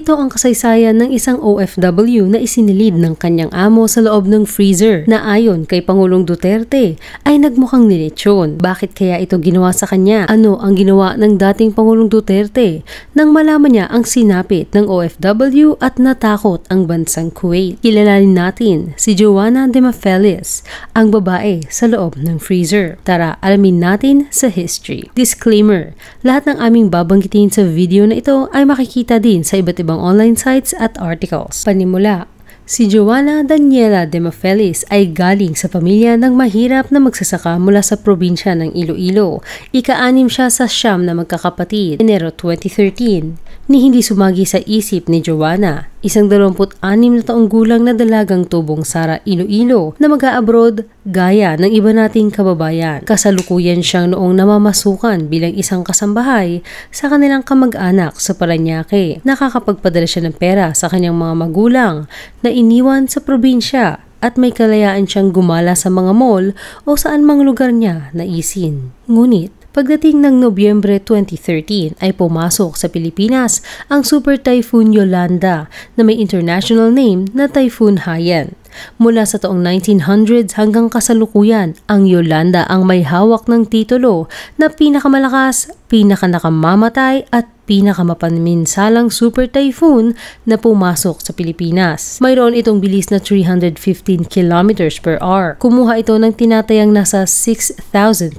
ito ang kasaysayan ng isang OFW na isinilid ng kanyang amo sa loob ng freezer na ayon kay Pangulong Duterte ay nagmukhang nilitsyon. Bakit kaya ito ginawa sa kanya? Ano ang ginawa ng dating Pangulong Duterte nang malaman niya ang sinapit ng OFW at natakot ang bansang Kuwait? Kilalanin natin si Joanna de Mafelis, ang babae sa loob ng freezer. Tara, alamin natin sa history. Disclaimer, lahat ng aming babanggitin sa video na ito ay makikita din sa iba't ibang ibang online sites at articles. Panimula, Si Joanna Daniela de Mafelis ay galing sa pamilya ng mahirap na magsasaka mula sa probinsya ng Iloilo. Ika-anim siya sa siyam na magkakapatid, Enero 2013 ni hindi sumagi sa isip ni Joanna, isang 26 na taong gulang na dalagang tubong Sara Iloilo na mag-aabroad gaya ng iba nating kababayan. Kasalukuyan siyang noong namamasukan bilang isang kasambahay sa kanilang kamag-anak sa Paranaque. Nakakapagpadala siya ng pera sa kanyang mga magulang na iniwan sa probinsya at may kalayaan siyang gumala sa mga mall o saan mang lugar niya na isin. Ngunit, Pagdating ng Nobyembre 2013 ay pumasok sa Pilipinas ang Super Typhoon Yolanda na may international name na Typhoon Haiyan. Mula sa taong 1900s hanggang kasalukuyan, ang Yolanda ang may hawak ng titulo na pinakamalakas, pinakanakamamatay at pinakamapanminsalang super typhoon na pumasok sa Pilipinas. Mayroon itong bilis na 315 kilometers per hour. Kumuha ito ng tinatayang nasa 6,300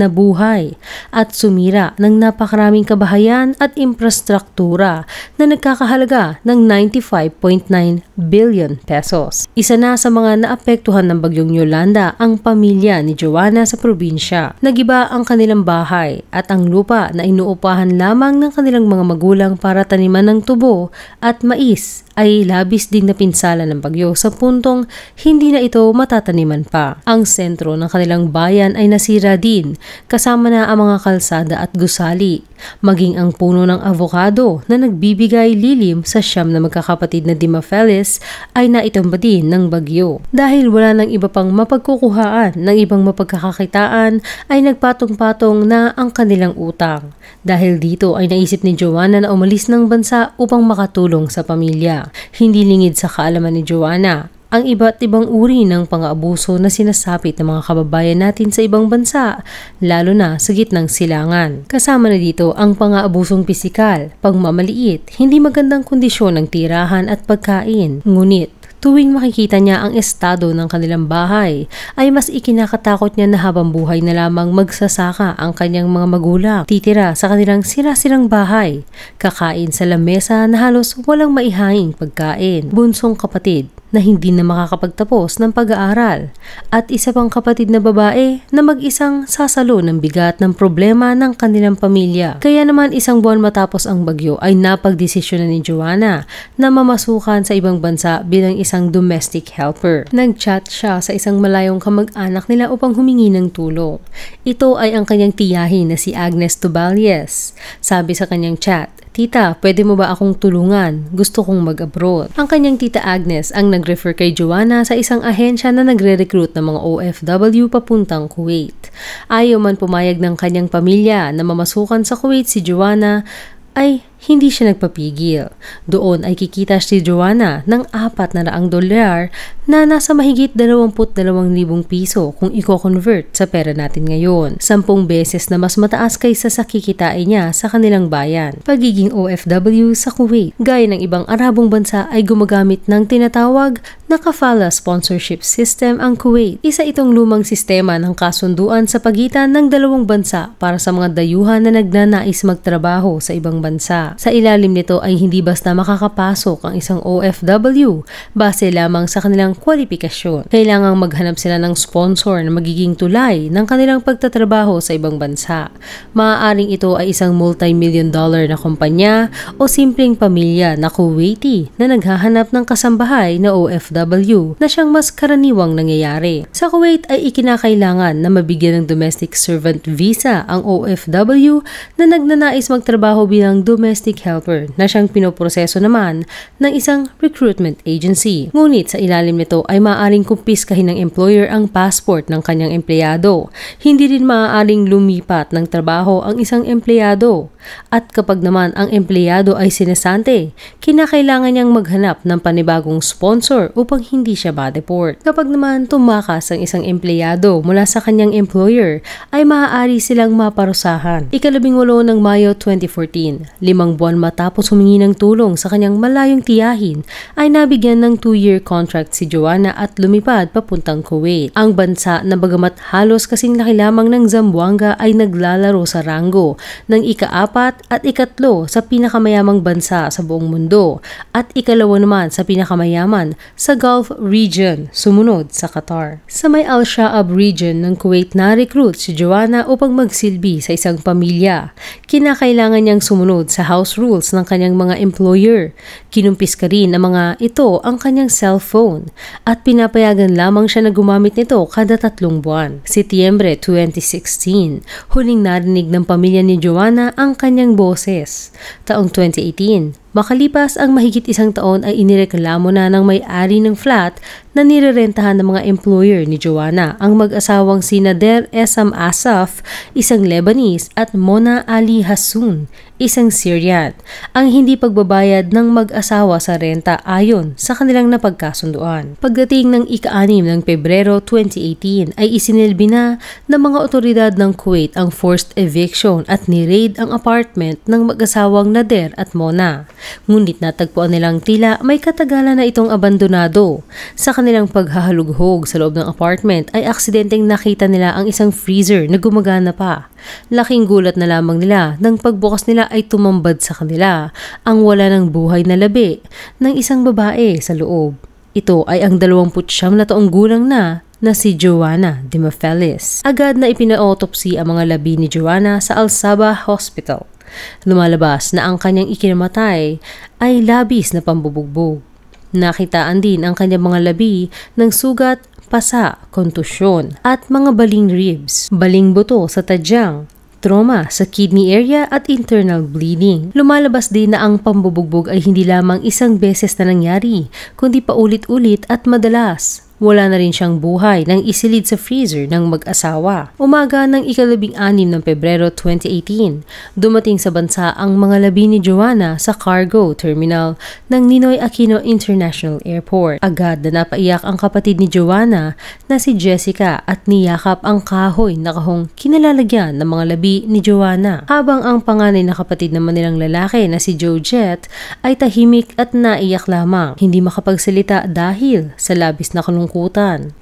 na buhay at sumira ng napakaraming kabahayan at infrastruktura na nagkakahalaga ng 95.9 billion pesos. Isa na sa mga naapektuhan ng bagyong Yolanda ang pamilya ni Joanna sa probinsya. Nagiba ang kanilang bahay at ang lupa na inuupahan lamang ng kanilang mga magulang para taniman ng tubo at mais ay labis ding napinsala ng bagyo sa puntong hindi na ito matataniman pa. Ang sentro ng kanilang bayan ay nasira din kasama na ang mga kalsada at gusali, maging ang puno ng avocado na nagbibigay lilim sa siyam na magkakapatid na Dimafelis ay naitumba din ng bagyo. Dahil wala ng iba pang mapagkukuhaan ng ibang mapagkakakitaan ay nagpatong-patong na ang kanilang utang. Dahil dito ay naisip ni Joanna na umalis ng bansa upang makatulong sa pamilya hindi lingid sa kaalaman ni Joanna, ang iba't ibang uri ng pang-aabuso na sinasapit ng mga kababayan natin sa ibang bansa, lalo na sa gitnang silangan. Kasama na dito ang pang-aabusong pisikal, pagmamaliit, hindi magandang kondisyon ng tirahan at pagkain, ngunit tuwing makikita niya ang estado ng kanilang bahay, ay mas ikinakatakot niya na habang buhay na lamang magsasaka ang kanyang mga magulang, titira sa kanilang sira-sirang bahay, kakain sa lamesa na halos walang maihaing pagkain. Bunsong kapatid, na hindi na makakapagtapos ng pag-aaral at isa pang kapatid na babae na mag-isang sasalo ng bigat ng problema ng kanilang pamilya. Kaya naman isang buwan matapos ang bagyo ay napagdesisyon ni Joanna na mamasukan sa ibang bansa bilang isang domestic helper. Nag-chat siya sa isang malayong kamag-anak nila upang humingi ng tulong. Ito ay ang kanyang tiyahin na si Agnes Tuballes. Sabi sa kanyang chat, Tita, pwede mo ba akong tulungan? Gusto kong mag-abroad. Ang kanyang tita Agnes ang nag-refer kay Joanna sa isang ahensya na nagre-recruit ng mga OFW papuntang Kuwait. Ayaw man pumayag ng kanyang pamilya na mamasukan sa Kuwait si Joanna, ay hindi siya nagpapigil. Doon ay kikita si Joanna ng na raang dolyar na nasa mahigit 22,000 piso kung i-convert sa pera natin ngayon. Sampung beses na mas mataas kaysa sa kikitain niya sa kanilang bayan. Pagiging OFW sa Kuwait, gaya ng ibang Arabong bansa ay gumagamit ng tinatawag na kafala sponsorship system ang Kuwait. Isa itong lumang sistema ng kasunduan sa pagitan ng dalawang bansa para sa mga dayuhan na nagnanais magtrabaho sa ibang bansa. Sa ilalim nito ay hindi basta makakapasok ang isang OFW base lamang sa kanilang kwalifikasyon. Kailangang maghanap sila ng sponsor na magiging tulay ng kanilang pagtatrabaho sa ibang bansa. Maaaring ito ay isang multi-million dollar na kumpanya o simpleng pamilya na Kuwaiti na naghahanap ng kasambahay na OFW na siyang mas karaniwang nangyayari. Sa Kuwait ay ikinakailangan na mabigyan ng domestic servant visa ang OFW na nagnanais magtrabaho bilang domestic domestic helper na siyang pinoproseso naman ng isang recruitment agency. Ngunit sa ilalim nito ay maaaring kumpiskahin ng employer ang passport ng kanyang empleyado. Hindi rin maaaring lumipat ng trabaho ang isang empleyado at kapag naman ang empleyado ay sinesante, kinakailangan niyang maghanap ng panibagong sponsor upang hindi siya ba deport Kapag naman tumakas ang isang empleyado mula sa kanyang employer, ay maaari silang maparusahan. Ikalabing walo ng Mayo 2014, limang buwan matapos humingi ng tulong sa kanyang malayong tiyahin, ay nabigyan ng 2-year contract si Joanna at lumipad papuntang Kuwait. Ang bansa na bagamat halos kasing laki lamang ng Zamboanga ay naglalaro sa rango ng ikaapat ikaapat at ikatlo sa pinakamayamang bansa sa buong mundo at ikalawa naman sa pinakamayaman sa Gulf region sumunod sa Qatar. Sa may Al Shaab region ng Kuwait na recruit si Joanna upang magsilbi sa isang pamilya. Kinakailangan niyang sumunod sa house rules ng kanyang mga employer. Kinumpis ka rin ang mga ito ang kanyang cellphone at pinapayagan lamang siya na gumamit nito kada tatlong buwan. Setyembre 2016, huling narinig ng pamilya ni Joanna ang kanyang boses taong 2018 Makalipas ang mahigit isang taon ay inireklamo na ng may-ari ng flat na nirerentahan ng mga employer ni Joanna ang mag-asawang sina Der Esam Asaf, isang Lebanese, at Mona Ali Hassoun, isang Syrian, ang hindi pagbabayad ng mag-asawa sa renta ayon sa kanilang napagkasunduan. Pagdating ng ika-anim ng Pebrero 2018 ay isinilbi na ng mga otoridad ng Kuwait ang forced eviction at ni-raid ang apartment ng mag-asawang Nader at Mona. Ngunit natagpuan nilang tila may katagalan na itong abandonado. Sa kanilang paghahalughog sa loob ng apartment ay aksidenteng nakita nila ang isang freezer na gumagana pa. Laking gulat na lamang nila nang pagbukas nila ay tumambad sa kanila ang wala ng buhay na labi ng isang babae sa loob. Ito ay ang 29 na taong gulang na na si Joanna Dimafelis. Agad na ipina-autopsy ang mga labi ni Joanna sa Alsaba Hospital. Lumalabas na ang kanyang ikinamatay ay labis na pambubugbog. Nakitaan din ang kanyang mga labi ng sugat, pasa, kontusyon at mga baling ribs, baling buto sa tadyang, trauma sa kidney area at internal bleeding. Lumalabas din na ang pambubugbog ay hindi lamang isang beses na nangyari, kundi paulit-ulit at madalas. Wala na rin siyang buhay nang isilid sa freezer ng mag-asawa. Umaga ng ikalabing anim ng Pebrero 2018, dumating sa bansa ang mga labi ni Joanna sa cargo terminal ng Ninoy Aquino International Airport. Agad na napaiyak ang kapatid ni Joanna na si Jessica at niyakap ang kahoy na kahong kinalalagyan ng mga labi ni Joanna. Habang ang panganay na kapatid naman nilang lalaki na si Joe Jet ay tahimik at naiyak lamang, hindi makapagsalita dahil sa labis na kanung kalungkutan.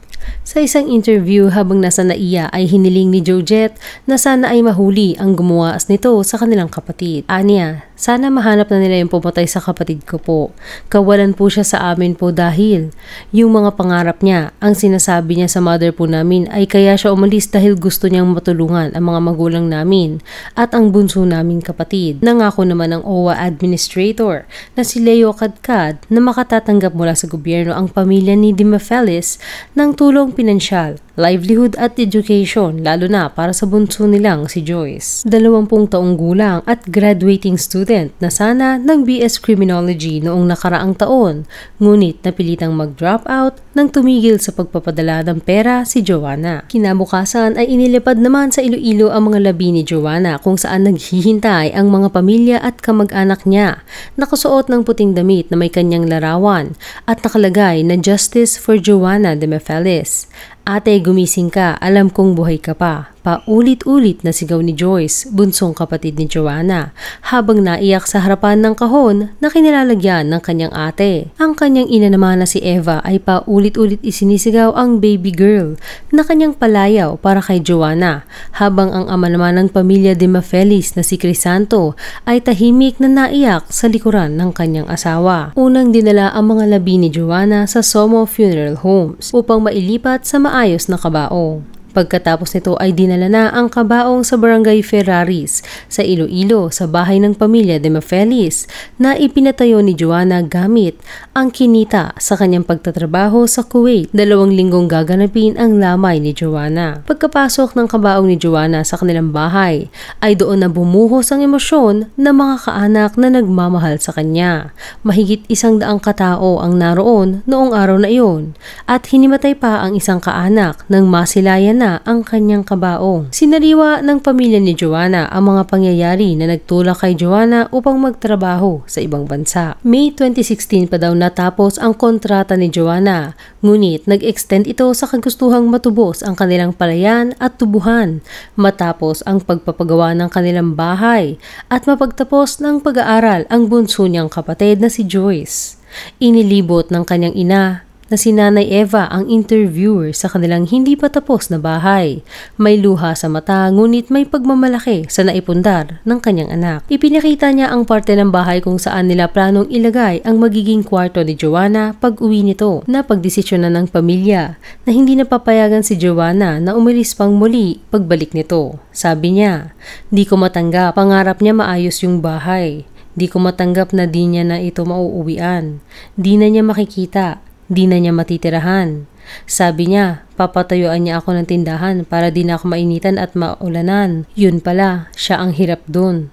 Sa isang interview habang nasa naiya ay hiniling ni Jojet na sana ay mahuli ang gumawaas nito sa kanilang kapatid. Anya, sana mahanap na nila yung pumatay sa kapatid ko po. Kawalan po siya sa amin po dahil yung mga pangarap niya, ang sinasabi niya sa mother po namin ay kaya siya umalis dahil gusto niyang matulungan ang mga magulang namin at ang bunso naming kapatid. Nangako naman ang OWA administrator na si Leo Kadkad na makatatanggap mula sa gobyerno ang pamilya ni Dimafelis ng tulong pinansyal livelihood at education lalo na para sa bunso nilang si Joyce. 20 taong gulang at graduating student na sana ng BS Criminology noong nakaraang taon ngunit napilitang mag-drop out nang tumigil sa pagpapadala ng pera si Joanna. Kinabukasan ay inilipad naman sa Iloilo ang mga labi ni Joanna kung saan naghihintay ang mga pamilya at kamag-anak niya nakasuot ng puting damit na may kanyang larawan at nakalagay na Justice for Joanna de Mefelis. Ate, gumising ka. Alam kong buhay ka pa. Paulit-ulit na sigaw ni Joyce, bunsong kapatid ni Joanna, habang naiyak sa harapan ng kahon na kinilalagyan ng kanyang ate. Ang kanyang ina naman na si Eva ay paulit-ulit isinisigaw ang baby girl na kanyang palayaw para kay Joanna, habang ang ama naman ng pamilya de Mafelis na si Crisanto ay tahimik na naiyak sa likuran ng kanyang asawa. Unang dinala ang mga labi ni Joanna sa Somo Funeral Homes upang mailipat sa maayos na kabao. Pagkatapos nito ay dinala na ang kabaong sa barangay Ferraris sa Iloilo sa bahay ng pamilya de Mafelis na ipinatayo ni Joanna gamit ang kinita sa kanyang pagtatrabaho sa Kuwait. Dalawang linggong gaganapin ang lamay ni Joanna. Pagkapasok ng kabaong ni Joanna sa kanilang bahay ay doon na bumuhos ang emosyon ng mga kaanak na nagmamahal sa kanya. Mahigit isang daang katao ang naroon noong araw na iyon at hinimatay pa ang isang kaanak ng masilayan na Joanna ang kanyang kabaong. Sinariwa ng pamilya ni Joanna ang mga pangyayari na nagtulak kay Joanna upang magtrabaho sa ibang bansa. May 2016 pa daw natapos ang kontrata ni Joanna, ngunit nag-extend ito sa kagustuhang matubos ang kanilang palayan at tubuhan matapos ang pagpapagawa ng kanilang bahay at mapagtapos ng pag-aaral ang bunso niyang kapatid na si Joyce. Inilibot ng kanyang ina na si Nanay Eva ang interviewer sa kanilang hindi pa tapos na bahay. May luha sa mata ngunit may pagmamalaki sa naipundar ng kanyang anak. Ipinakita niya ang parte ng bahay kung saan nila planong ilagay ang magiging kwarto ni Joanna pag uwi nito. Napagdesisyon na ng pamilya na hindi na papayagan si Joanna na umalis pang muli pagbalik nito. Sabi niya, di ko matanggap, pangarap niya maayos yung bahay. Di ko matanggap na di niya na ito mauuwian. Di na niya makikita Di na niya matitirahan. Sabi niya, papatayuan niya ako ng tindahan para di na ako mainitan at maulanan. Yun pala, siya ang hirap dun.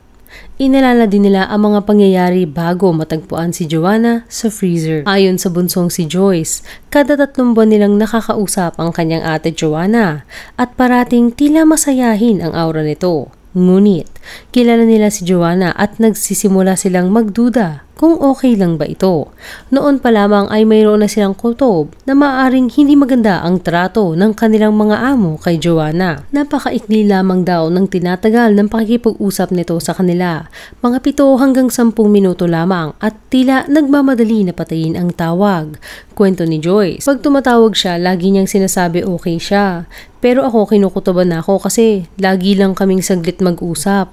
Inalala din nila ang mga pangyayari bago matagpuan si Joanna sa freezer. Ayon sa bunsong si Joyce, kada tatlong buwan nilang nakakausap ang kanyang ate Joanna at parating tila masayahin ang aura nito. Ngunit, Kilala nila si Joanna at nagsisimula silang magduda kung okay lang ba ito. Noon pa lamang ay mayroon na silang kutob na maaring hindi maganda ang trato ng kanilang mga amo kay Joanna. Napakaikli lamang daw ng tinatagal ng pakikipag-usap nito sa kanila. Mga pito hanggang sampung minuto lamang at tila nagmamadali na patayin ang tawag. Kwento ni Joyce, pag tumatawag siya, lagi niyang sinasabi okay siya. Pero ako kinukutoban ako kasi lagi lang kaming saglit mag-usap.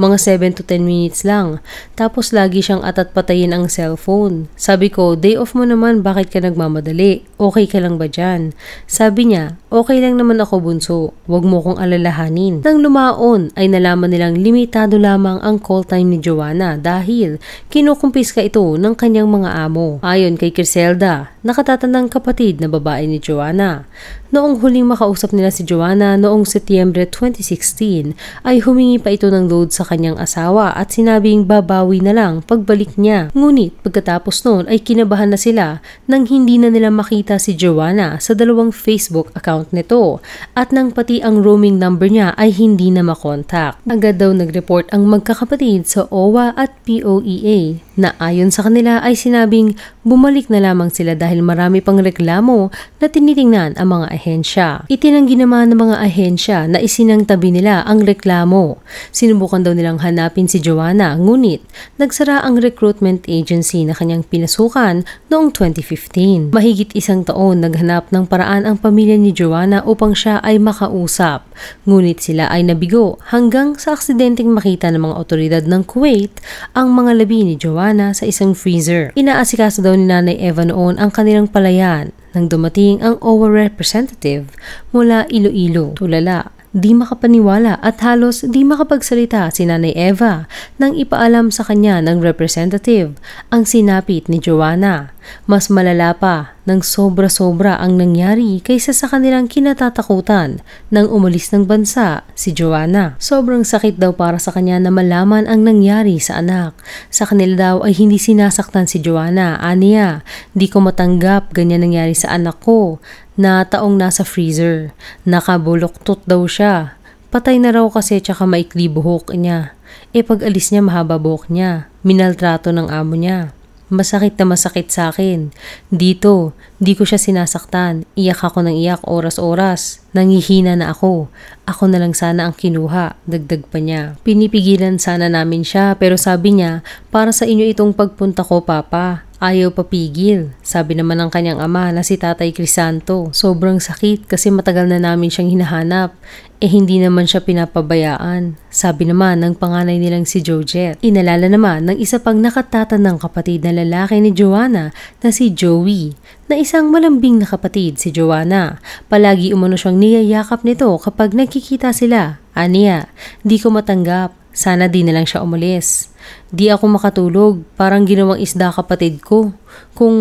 Mga 7 to 10 minutes lang. Tapos lagi siyang atat patayin ang cellphone. Sabi ko, day off mo naman, bakit ka nagmamadali? Okay ka lang ba dyan? Sabi niya, okay lang naman ako bunso, wag mo kong alalahanin. Nang lumaon, ay nalaman nilang limitado lamang ang call time ni Joanna dahil kinukumpiska ito ng kanyang mga amo. Ayon kay Criselda, nakatatanang kapatid na babae ni Joanna. Noong huling makausap nila si Joanna noong Setyembre 2016, ay humingi pa ito ng load sa kanyang asawa at sinabing babawi na lang pagbalik niya. Ngunit pagkatapos noon ay kinabahan na sila nang hindi na nila makita si Joanna sa dalawang Facebook account nito at nang pati ang roaming number niya ay hindi na makontak. Agad daw nag-report ang magkakapatid sa OWA at POEA na ayon sa kanila ay sinabing bumalik na lamang sila dahil marami pang reklamo na tinitingnan ang mga ahensya. Itinanggi naman ng mga ahensya na isinangtabi nila ang reklamo. Sinubukan daw nilang hanapin si Joanna ngunit nagsara ang recruitment agency na kanyang pinasukan noong 2015. Mahigit isang taon naghanap ng paraan ang pamilya ni Joanna upang siya ay makausap ngunit sila ay nabigo hanggang sa aksidenteng makita ng mga otoridad ng Kuwait ang mga labi ni Joanna sa isang freezer. Inaasikaso daw ni Nanay Eva noon ang kanilang palayan nang dumating ang over representative mula Iloilo. Tulala Di makapaniwala at halos di makapagsalita si Nanay Eva nang ipaalam sa kanya ng representative ang sinapit ni Joanna. Mas malala pa ng sobra-sobra ang nangyari kaysa sa kanilang kinatatakutan nang umalis ng bansa si Joanna. Sobrang sakit daw para sa kanya na malaman ang nangyari sa anak. Sa kanila daw ay hindi sinasaktan si Joanna. Aniya, di ko matanggap ganyan nangyari sa anak ko na taong nasa freezer. Nakabuloktot daw siya. Patay na raw kasi tsaka maikli buhok niya. E pag alis niya mahaba buhok niya. Minaltrato ng amo niya. Masakit na masakit sa akin. Dito, di ko siya sinasaktan. Iyak ako ng iyak oras-oras. Nangihina na ako. Ako na lang sana ang kinuha. Dagdag pa niya. Pinipigilan sana namin siya pero sabi niya, para sa inyo itong pagpunta ko, Papa. Ayaw papigil. Sabi naman ng kanyang ama na si Tatay Crisanto, sobrang sakit kasi matagal na namin siyang hinahanap. Eh hindi naman siya pinapabayaan. Sabi naman ng panganay nilang si Jojet. Inalala naman ng isa pang nakatatanang kapatid na lalaki ni Joanna na si Joey, na isang malambing na kapatid si Joanna. Palagi umano siyang niyayakap nito kapag nagkikita sila. Aniya, di ko matanggap. Sana di na lang siya umulis. Di ako makatulog, parang ginawang isda kapatid ko. Kung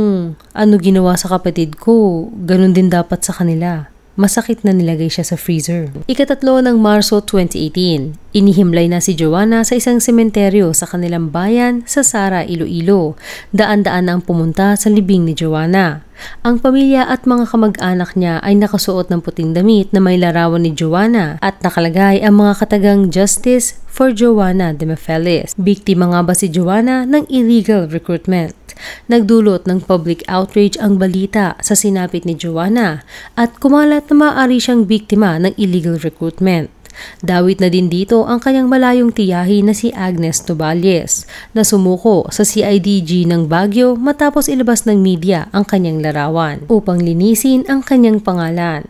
ano ginawa sa kapatid ko, ganun din dapat sa kanila. Masakit na nilagay siya sa freezer. Ikatatlo ng Marso 2018, inihimlay na si Joanna sa isang sementeryo sa kanilang bayan sa Sara, Iloilo. Daan-daan ang pumunta sa libing ni Joanna. Ang pamilya at mga kamag-anak niya ay nakasuot ng puting damit na may larawan ni Joanna at nakalagay ang mga katagang Justice for Joanna de Mefelis. Biktima nga ba si Joanna ng illegal recruitment? Nagdulot ng public outrage ang balita sa sinapit ni Joanna at kumalat na maaari siyang biktima ng illegal recruitment. Dawit na din dito ang kanyang malayong tiyahi na si Agnes Toballes na sumuko sa CIDG ng Baguio matapos ilabas ng media ang kanyang larawan upang linisin ang kanyang pangalan.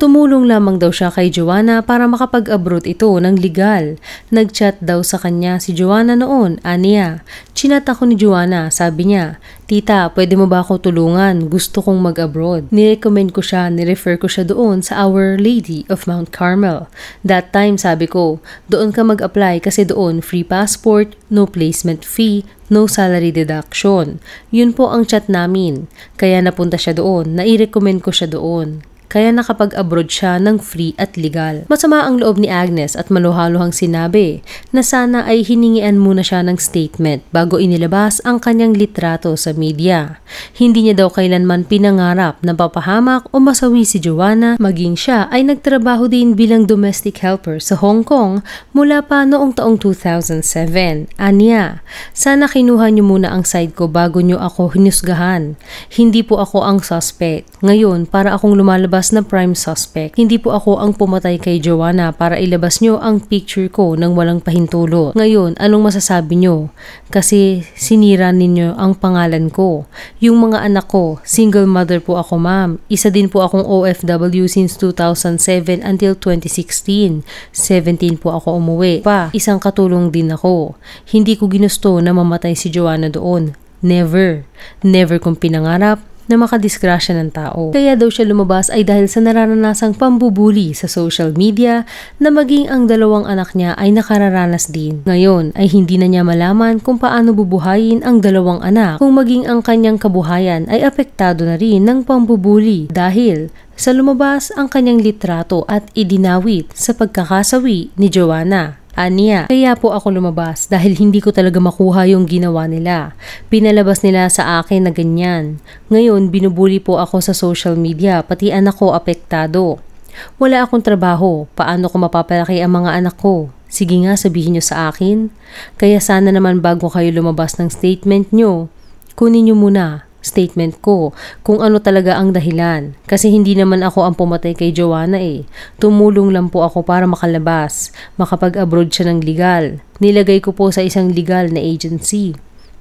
Tumulong lamang daw siya kay Joanna para makapag-abroad ito ng legal. Nag-chat daw sa kanya si Joanna noon, aniya. Chinat ako ni Joanna, sabi niya, Tita, pwede mo ba ako tulungan? Gusto kong mag-abroad. Nirecommend ko siya, nirefer ko siya doon sa Our Lady of Mount Carmel. That time sabi ko, doon ka mag-apply kasi doon free passport, no placement fee, no salary deduction. Yun po ang chat namin. Kaya napunta siya doon, nairecommend ko siya doon kaya nakapag-abroad siya ng free at legal. Masama ang loob ni Agnes at maluhaluhang sinabi na sana ay hiningian muna siya ng statement bago inilabas ang kanyang litrato sa media. Hindi niya daw kailanman pinangarap na papahamak o masawi si Joanna maging siya ay nagtrabaho din bilang domestic helper sa Hong Kong mula pa noong taong 2007. Anya, sana kinuha niyo muna ang side ko bago niyo ako hinusgahan. Hindi po ako ang suspect. Ngayon, para akong lumalabas ilabas na prime suspect. Hindi po ako ang pumatay kay Joanna para ilabas nyo ang picture ko ng walang pahintulot. Ngayon, anong masasabi nyo? Kasi sinira ninyo ang pangalan ko. Yung mga anak ko, single mother po ako ma'am. Isa din po akong OFW since 2007 until 2016. 17 po ako umuwi. Pa, isang katulong din ako. Hindi ko ginusto na mamatay si Joanna doon. Never. Never kong pinangarap, na makadiskrasya ng tao. Kaya daw siya lumabas ay dahil sa nararanasang pambubuli sa social media na maging ang dalawang anak niya ay nakararanas din. Ngayon ay hindi na niya malaman kung paano bubuhayin ang dalawang anak kung maging ang kanyang kabuhayan ay apektado na rin ng pambubuli dahil sa lumabas ang kanyang litrato at idinawit sa pagkakasawi ni Joanna. Aniya, kaya po ako lumabas dahil hindi ko talaga makuha yung ginawa nila. Pinalabas nila sa akin na ganyan. Ngayon, binubuli po ako sa social media, pati anak ko apektado. Wala akong trabaho, paano ko mapapalaki ang mga anak ko? Sige nga sabihin nyo sa akin. Kaya sana naman bago kayo lumabas ng statement nyo, kunin nyo muna statement ko kung ano talaga ang dahilan. Kasi hindi naman ako ang pumatay kay Joanna eh. Tumulong lang po ako para makalabas, makapag-abroad siya ng legal. Nilagay ko po sa isang legal na agency.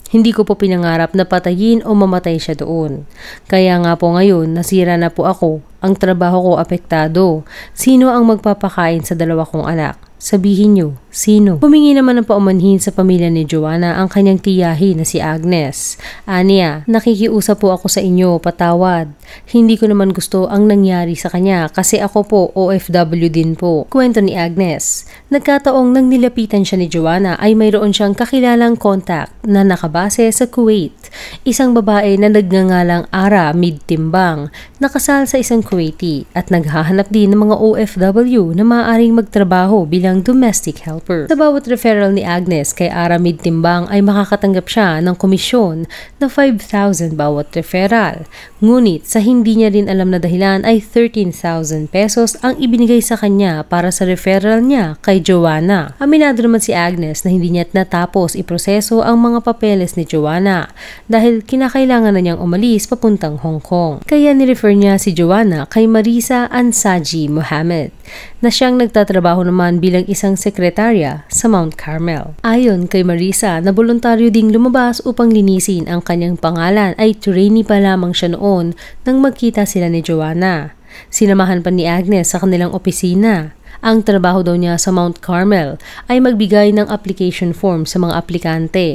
Hindi ko po pinangarap na patayin o mamatay siya doon. Kaya nga po ngayon, nasira na po ako. Ang trabaho ko apektado. Sino ang magpapakain sa dalawa kong anak? Sabihin niyo. Sino? Humingi naman ng paumanhin sa pamilya ni Joanna ang kanyang tiyahi na si Agnes. Ania, nakikiusap po ako sa inyo, patawad. Hindi ko naman gusto ang nangyari sa kanya kasi ako po OFW din po. Kwento ni Agnes, nagkataong nang nilapitan siya ni Joanna ay mayroon siyang kakilalang contact na nakabase sa Kuwait. Isang babae na nagngangalang Ara Midtimbang, nakasal sa isang Kuwaiti at naghahanap din ng mga OFW na maaaring magtrabaho bilang domestic help helper. Sa bawat referral ni Agnes kay Aramid Timbang ay makakatanggap siya ng komisyon na 5,000 bawat referral. Ngunit sa hindi niya rin alam na dahilan ay 13,000 pesos ang ibinigay sa kanya para sa referral niya kay Joanna. Aminado naman si Agnes na hindi niya natapos iproseso ang mga papeles ni Joanna dahil kinakailangan na niyang umalis papuntang Hong Kong. Kaya nirefer niya si Joanna kay Marisa Ansaji Mohammed na siyang nagtatrabaho naman bilang isang sekretarya sa Mount Carmel. Ayon kay Marisa na voluntaryo ding lumabas upang linisin ang kanyang pangalan ay trainee pa lamang siya noon nang magkita sila ni Joanna. Sinamahan pa ni Agnes sa kanilang opisina. Ang trabaho daw niya sa Mount Carmel ay magbigay ng application form sa mga aplikante.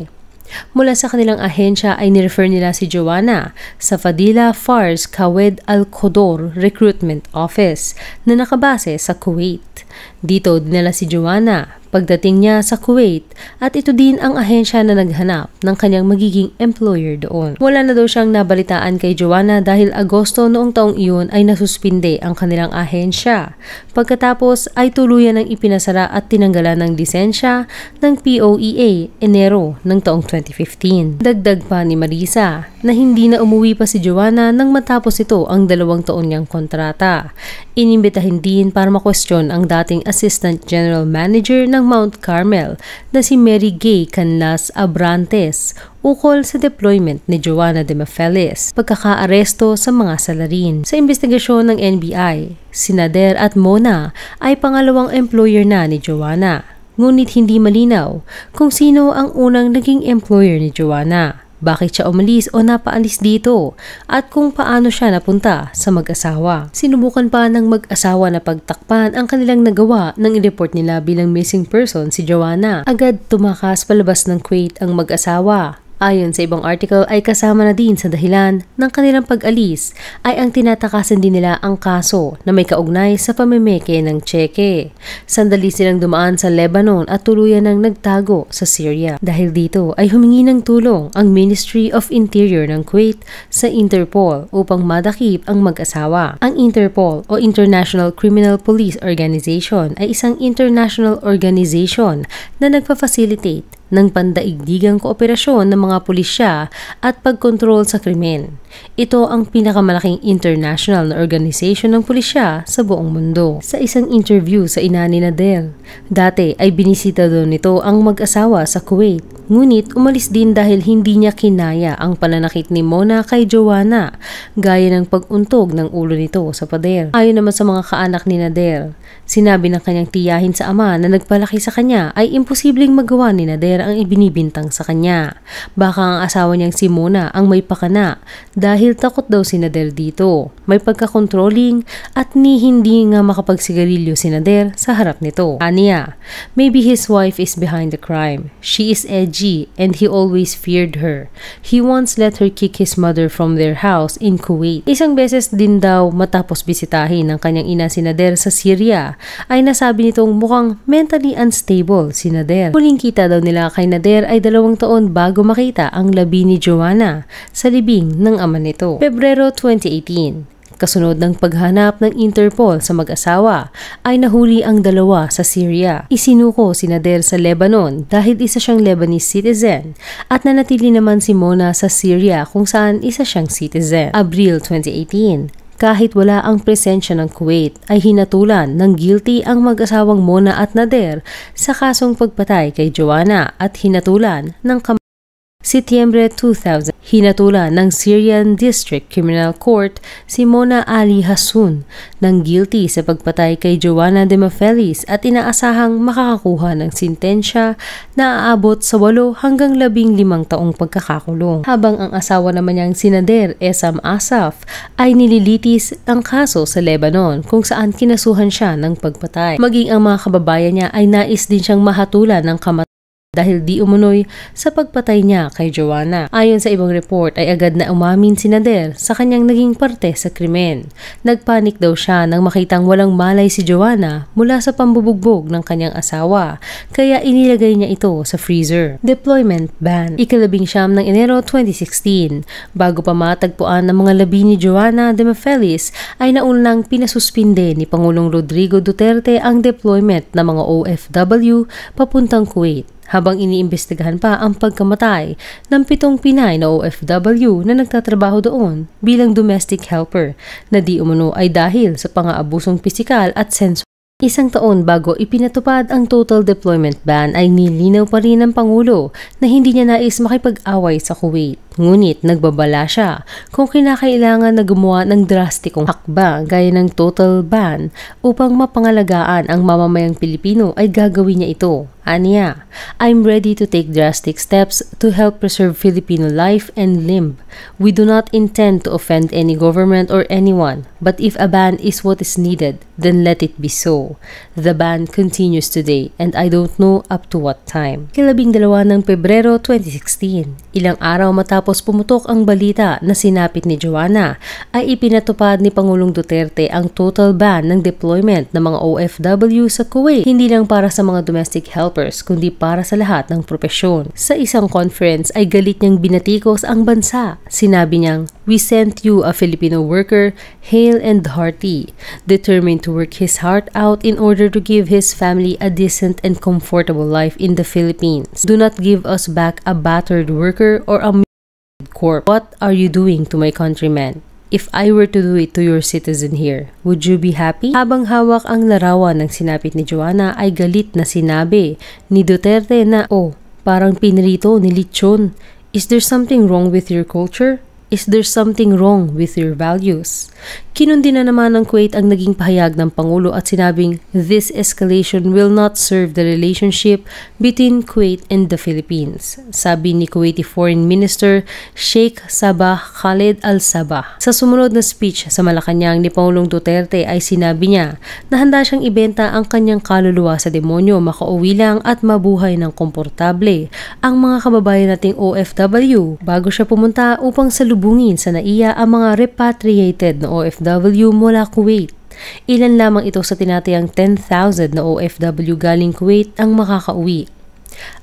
Mula sa kanilang ahensya ay nirefer nila si Joanna sa Fadila Fars Kawed Al-Qodor Recruitment Office na nakabase sa Kuwait. Dito dinala si Joanna pagdating niya sa Kuwait at ito din ang ahensya na naghanap ng kanyang magiging employer doon. Wala na daw siyang nabalitaan kay Joanna dahil Agosto noong taong iyon ay nasuspinde ang kanilang ahensya. Pagkatapos ay tuluyan ng ipinasara at tinanggalan ng lisensya ng POEA Enero ng taong 2015. Dagdag pa ni Marisa na hindi na umuwi pa si Joanna nang matapos ito ang dalawang taon niyang kontrata. Inimbitahin din para makwestiyon ang dating Assistant General Manager ng ng Mount Carmel na si Mary Gay Canlas Abrantes ukol sa deployment ni Joanna de Mafelis, pagkakaaresto sa mga salarin. Sa investigasyon ng NBI, si Nader at Mona ay pangalawang employer na ni Joanna, ngunit hindi malinaw kung sino ang unang naging employer ni Joanna bakit siya umalis o napaalis dito, at kung paano siya napunta sa mag-asawa. Sinubukan pa ng mag-asawa na pagtakpan ang kanilang nagawa nang i-report nila bilang missing person si Joanna. Agad tumakas palabas ng Kuwait ang mag-asawa Ayon sa ibang article ay kasama na din sa dahilan ng kanilang pag-alis ay ang tinatakasan din nila ang kaso na may kaugnay sa pamimeke ng Tseke. Sandali silang dumaan sa Lebanon at tuluyan ng nagtago sa Syria. Dahil dito ay humingi ng tulong ang Ministry of Interior ng Kuwait sa Interpol upang madakip ang mag-asawa. Ang Interpol o International Criminal Police Organization ay isang international organization na nagpa-facilitate ng pandaigdigang kooperasyon ng mga pulisya at pagkontrol sa krimen. Ito ang pinakamalaking international na organization ng pulisya sa buong mundo. Sa isang interview sa inani na Del, dati ay binisita doon nito ang mag-asawa sa Kuwait. Ngunit umalis din dahil hindi niya kinaya ang pananakit ni Mona kay Joanna, gaya ng paguntog ng ulo nito sa pader. Ayon naman sa mga kaanak ni Nader, sinabi ng kanyang tiyahin sa ama na nagpalaki sa kanya ay imposibleng magawa ni Nader ang ibinibintang sa kanya. Baka ang asawa niyang si Mona ang may pakana dahil takot daw si Nader dito. May pagkakontrolling at ni hindi nga makapagsigarilyo si Nader sa harap nito. Aniya, maybe his wife is behind the crime. She is edgy and he always feared her. He once let her kick his mother from their house in Kuwait. Isang beses din daw matapos bisitahin ng kanyang ina si Nader sa Syria ay nasabi nitong mukhang mentally unstable si Nader. Huling kita daw nila kay Nader ay dalawang taon bago makita ang labi ni Joanna sa libing ng ama naman nito. Pebrero 2018, kasunod ng paghanap ng Interpol sa mag-asawa, ay nahuli ang dalawa sa Syria. Isinuko si Nader sa Lebanon dahil isa siyang Lebanese citizen at nanatili naman si Mona sa Syria kung saan isa siyang citizen. Abril 2018, kahit wala ang presensya ng Kuwait, ay hinatulan ng guilty ang mag-asawang Mona at Nader sa kasong pagpatay kay Joanna at hinatulan ng kam- Setyembre 2000, hinatula ng Syrian District Criminal Court si Mona Ali Hassoun ng guilty sa pagpatay kay Joanna de Mafelis at inaasahang makakakuha ng sintensya na aabot sa 8 hanggang 15 taong pagkakakulong. Habang ang asawa naman niyang sinader Esam Asaf ay nililitis ang kaso sa Lebanon kung saan kinasuhan siya ng pagpatay. Maging ang mga kababayan niya ay nais din siyang mahatulan ng kamatay dahil di umunoy sa pagpatay niya kay Joanna. Ayon sa ibang report ay agad na umamin si Nader sa kanyang naging parte sa krimen. Nagpanik daw siya nang makitang walang malay si Joanna mula sa pambubugbog ng kanyang asawa kaya inilagay niya ito sa freezer. Deployment Ban Ikalabing siyam ng Enero 2016 Bago pa matagpuan ng mga labi ni Joanna de Mafelis ay naunang pinasuspinde ni Pangulong Rodrigo Duterte ang deployment ng mga OFW papuntang Kuwait habang iniimbestigahan pa ang pagkamatay ng pitong Pinay na OFW na nagtatrabaho doon bilang domestic helper na di umano ay dahil sa pangaabusong pisikal at sensual. Isang taon bago ipinatupad ang total deployment ban ay nilinaw pa rin ng Pangulo na hindi niya nais makipag-away sa Kuwait. Ngunit nagbabala siya kung kinakailangan na gumawa ng drastikong hakbang gaya ng total ban upang mapangalagaan ang mamamayang Pilipino ay gagawin niya ito. Aniya, I'm ready to take drastic steps to help preserve Filipino life and limb. We do not intend to offend any government or anyone, but if a ban is what is needed, then let it be so. The ban continues today and I don't know up to what time. Kilabing dalawa ng Pebrero 2016, ilang araw matapos matapos pumutok ang balita na sinapit ni Joanna ay ipinatupad ni Pangulong Duterte ang total ban ng deployment ng mga OFW sa Kuwait hindi lang para sa mga domestic helpers kundi para sa lahat ng propesyon. Sa isang conference ay galit niyang binatikos ang bansa. Sinabi niyang, We sent you a Filipino worker, hale and hearty, determined to work his heart out in order to give his family a decent and comfortable life in the Philippines. Do not give us back a battered worker or a Corp. What are you doing to my countrymen? If I were to do it to your citizen here, would you be happy? Habang hawak ang larawan ng sinapit ni Joanna ay galit na sinabi ni Duterte na, Oh, parang pinrito ni Lichon. Is there something wrong with your culture? Is there something wrong with your values? Kinundi na naman ng Kuwait ang naging pahayag ng Pangulo at sinabing this escalation will not serve the relationship between Kuwait and the Philippines. Sabi ni Kuwaiti Foreign Minister Sheikh Sabah Khaled Al-Sabah. Sa sumunod na speech sa Malacanang ni Pangulong Duterte ay sinabi niya na handa siyang ibenta ang kanyang kaluluwa sa demonyo, makauwi lang at mabuhay ng komportable ang mga kababayan nating OFW bago siya pumunta upang salubungin salubungin sa NAIA ang mga repatriated na OFW mula Kuwait. Ilan lamang ito sa tinatayang 10,000 na OFW galing Kuwait ang makakauwi.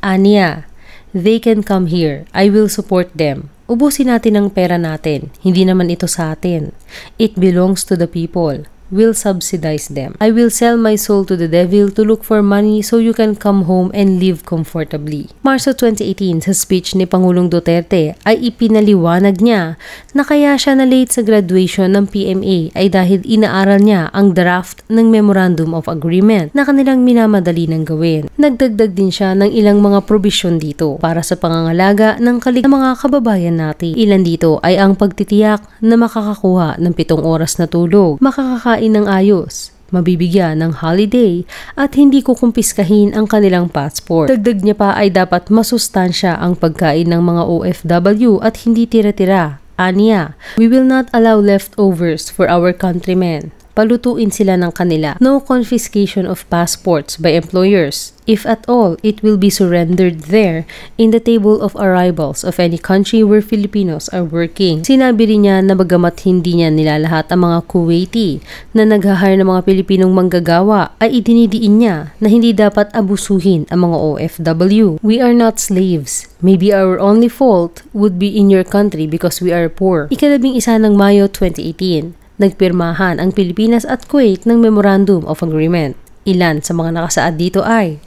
Aniya, they can come here. I will support them. Ubusin natin ang pera natin. Hindi naman ito sa atin. It belongs to the people will subsidize them. I will sell my soul to the devil to look for money so you can come home and live comfortably. Marso 2018, sa speech ni Pangulong Duterte, ay ipinaliwanag niya na kaya siya na late sa graduation ng PMA ay dahil inaaral niya ang draft ng Memorandum of Agreement na kanilang minamadali ng gawin. Nagdagdag din siya ng ilang mga probisyon dito para sa pangangalaga ng kalig ng mga kababayan natin. Ilan dito ay ang pagtitiyak na makakakuha ng pitong oras na tulog, makakakain kakain ng ayos, mabibigyan ng holiday at hindi kukumpiskahin ang kanilang passport. Dagdag niya pa ay dapat masustansya ang pagkain ng mga OFW at hindi tira-tira. Aniya, we will not allow leftovers for our countrymen palutuin sila ng kanila. No confiscation of passports by employers. If at all, it will be surrendered there in the table of arrivals of any country where Filipinos are working. Sinabi rin niya na bagamat hindi niya nilalahat ang mga Kuwaiti na naghahire ng mga Pilipinong manggagawa ay idinidiin niya na hindi dapat abusuhin ang mga OFW. We are not slaves. Maybe our only fault would be in your country because we are poor. Ikalabing isa ng Mayo 2018, nagpirmahan ang Pilipinas at Kuwait ng Memorandum of Agreement. Ilan sa mga nakasaad dito ay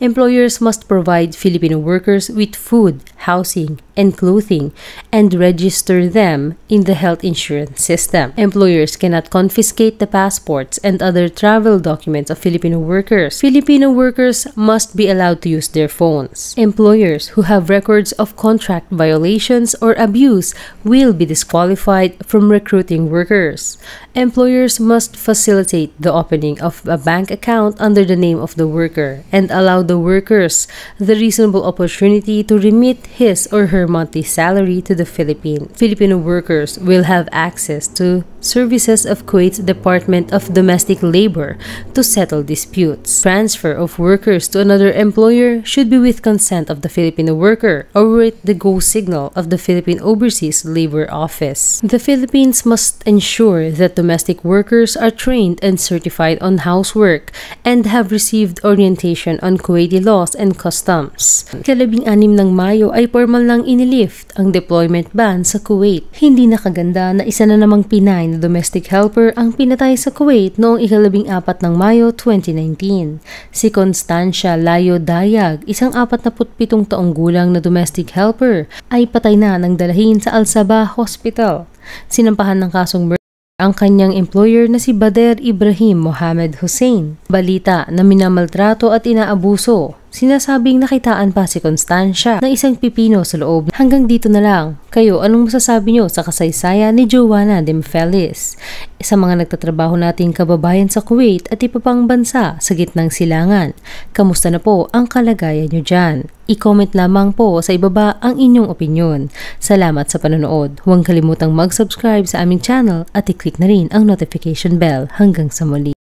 Employers must provide Filipino workers with food, housing, and clothing and register them in the health insurance system. Employers cannot confiscate the passports and other travel documents of Filipino workers. Filipino workers must be allowed to use their phones. Employers who have records of contract violations or abuse will be disqualified from recruiting workers employers must facilitate the opening of a bank account under the name of the worker and allow the workers the reasonable opportunity to remit his or her monthly salary to the Philippines. Filipino workers will have access to services of Kuwait's Department of Domestic Labor to settle disputes. Transfer of workers to another employer should be with consent of the Filipino worker or with the go signal of the Philippine Overseas Labor Office. The Philippines must ensure that domestic workers are trained and certified on housework and have received orientation on Kuwaiti laws and customs. Kalabing anim ng Mayo ay formal nang inilift ang deployment ban sa Kuwait. Hindi nakaganda na isa na namang Pinay na domestic helper ang pinatay sa Kuwait noong ikalabing apat ng Mayo 2019. Si Constancia Layo Dayag, isang 47 taong gulang na domestic helper, ay patay na ng dalahin sa Al-Sabah Hospital. Sinampahan ng kasong ang kanyang employer na si Bader Ibrahim Mohamed Hussein. Balita na minamaltrato at inaabuso Sinasabing nakitaan pa si Constancia ng isang pipino sa loob. Hanggang dito na lang. Kayo, anong masasabi nyo sa kasaysayan ni Joanna Demfelis? Sa mga nagtatrabaho nating kababayan sa Kuwait at iba pang bansa sa gitnang silangan. Kamusta na po ang kalagayan nyo dyan? I-comment lamang po sa ibaba ang inyong opinion. Salamat sa panonood. Huwag kalimutang mag-subscribe sa aming channel at i-click na rin ang notification bell. Hanggang sa muli.